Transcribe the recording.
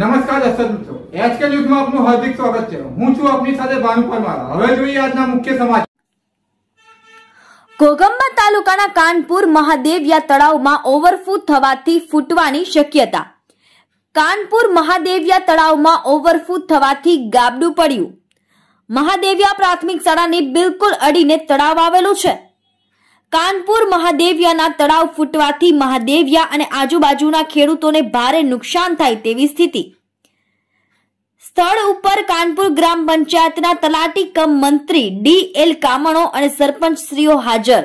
નમસ્કાર દર્શક મિત્રો એચકે ન્યૂઝમાં આપનું હાર્દિક સ્વાગત છે હું છું આપની સાથે ભાનુ પરમાર હવે જોઈએ આજના મુખ્ય સમાચાર કોગંબા તાલુકાના કાનપુર મહાદેવ તળાવમાં ઓવરફ્લો થવાથી ફૂટવાની શક્યતા કાનપુર મહાદેવિયા તળાવમાં ઓવરફ્લો થવાથી ગાબડું પડ્યું મહાદેવિયા પ્રાથમિક શાળાને બિલકુલ અડીને તળાવ આવેલું છે કાનપુર મહાદેવિયાના તળાવ ફૂટવાથી મહાદેવિયા અને આજુબાજુના ખેડૂતોને ભારે નુકસાન થાય તેવી સ્થિતિ સ્થળ ઉપર કાનપુર ગ્રામ પંચાયતના તલાટી કમ મંત્રી ડી એલ કામણો અને સરપંચશ્રીઓ હાજર